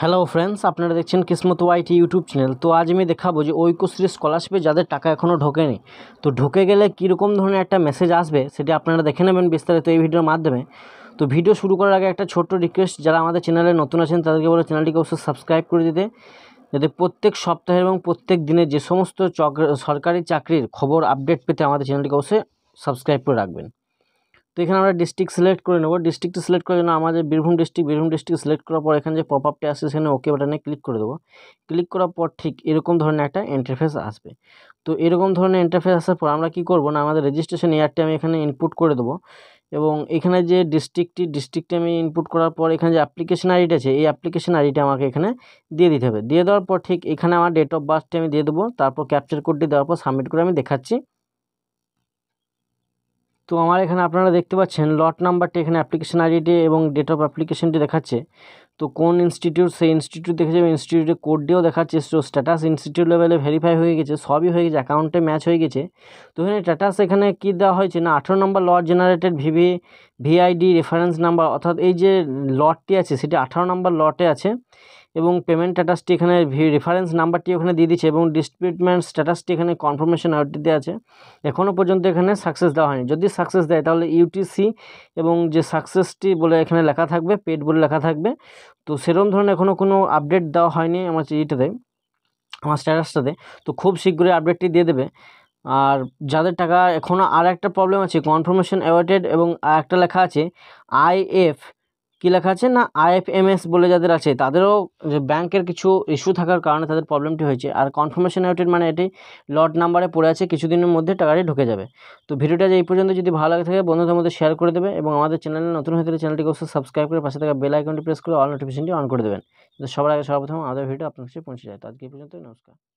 hello friends আপনারা দেখছেন কিসমত ওয়াইটি YouTube channel তো আজ আমি দেখাবো যে ঐক্যশ্রী স্কলারশিপে যাদের টাকা এখনও ঢোকেনি তো ঢুকে গেলে কীরকম ধরনের একটা মেসেজ আসবে সেটি আপনারা দেখে নেবেন বিস্তারিত এই ভিডিওর মাধ্যমে তো ভিডিও শুরু করার আগে একটা ছোট্ট রিকোয়েস্ট যারা আমাদের চ্যানেলে নতুন আছেন তাদেরকে বলে চ্যানেলটিকে অবশ্যই সাবস্ক্রাইব করে দিতে যাতে প্রত্যেক সপ্তাহের এবং প্রত্যেক দিনের যে সমস্ত সরকারি চাকরির খবর আপডেট পেতে আমাদের চ্যানেলটিকে অবশ্যই সাবস্ক্রাইব করে রাখবেন তো এখানে আমরা ডিস্ট্রিক্ট সিলেক্ট করে নেব ডিস্ট্রিক্ট সিলেক্ট করার জন্য আমাদের Birbhum district Birbhum district select করার পর এখানে যে পপ আপটি আসছে সেখানে ওকে বাটনে ক্লিক করে দেবো ক্লিক করার পর ঠিক এরকম ধরনের একটা ইন্টারফেস আসবে তো এরকম ধরনের ইন্টারফেস আসার পর আমরা কি করব না আমাদের রেজিস্ট্রেশন ইয়ারটি আমি এখানে ইনপুট করে দেবো এবং এখানে যে ডিস্ট্রিক্টটি ডিস্ট্রিক্টে আমি ইনপুট করার পর এখানে যে অ্যাপ্লিকেশন আইডিটা আছে এই অ্যাপ্লিকেশন আইডিটা আমাকে এখানে দিয়ে দিতে হবে দিয়ে দেওয়ার পর ঠিক এখানে আমার ডেট অফ বার্থটি আমি দিয়ে দেবো তারপর ক্যাপচার কোডটি দেওয়ার পর সাবমিট করে আমি দেখাচ্ছি তো আমার এখানে আপনারা দেখতে পাচ্ছেন লট নাম্বারটি এখানে অ্যাপ্লিকেশন আইডিটি এবং ডেট অফ অ্যাপ্লিকেশনটি দেখাচ্ছে তো কোন ইনস্টিটিউট সেই ইনস্টিটিউট দেখে যাবে ইনস্টিটিউটের কোড দেখাচ্ছে তো স্ট্যাটাস ইনস্টিটিউট লেভেলে ভেরিফাই হয়ে গেছে সবই হয়ে গেছে অ্যাকাউন্টে ম্যাচ হয়ে গেছে তো এখানে স্ট্যাটাস এখানে কী দেওয়া হয়েছে না আঠেরো নম্বর lot generated VV VID reference number অর্থাৎ এই যে লটটি আছে সেটি আঠারো নম্বর লটে আছে এবং পেমেন্ট স্ট্যাটাসটি এখানে রেফারেন্স নাম্বারটি ওখানে দিয়ে দিচ্ছে এবং ডিস্ট্রিটমেন্ট স্ট্যাটাসটি এখানে কনফার্মেশন দেওয়া আছে এখনও পর্যন্ত এখানে সাকসেস দেওয়া হয়নি যদি সাকসেস দেয় তাহলে ইউটিসি এবং যে সাকসেসটি বলে এখানে লেখা থাকবে পেড বলে লেখা থাকবে তো সেরকম ধরনের এখনও কোনো আপডেট দেওয়া হয়নি আমার ইটাতে আমার স্ট্যাটাসটাতে তো খুব শীঘ্রই আপডেটটি দিয়ে দেবে আর যাদের টাকা এখনও আর একটা প্রবলেম আছে কনফার্মেশন অ্যাওয়েটেড এবং একটা লেখা আছে আইএফ কী লেখা আছে না আইএফএমএস বলে যাদের আছে তাদেরও যে ব্যাংকের কিছু ইস্যু থাকার কারণে তাদের প্রবলেমটি হয়েছে আর কনফার্মেশন আউটের মানে এটি লট নাম্বারে পড়ে আছে কিছুদিনের মধ্যে টাকাটি ঢুকে যাবে তো ভিডিওটা যে এই পর্যন্ত যদি ভালো লাগে থাকে বন্ধুদের মধ্যে শেয়ার করে দেবে এবং আমাদের চ্যানেলে নতুন হয়ে থাকলে চ্যানেলটিকে অবশ্যই সাবস্ক্রাইব করে পাশে থাকা বেল আইকনটি প্রেস করে অল নোটিফিকেশনটি অন করে দেবেন সবার আগে সর্বপ্রথম আমাদের ভিডিও আপনার কাছে পৌঁছে যায় তো আজকে পর্যন্ত নমস্কার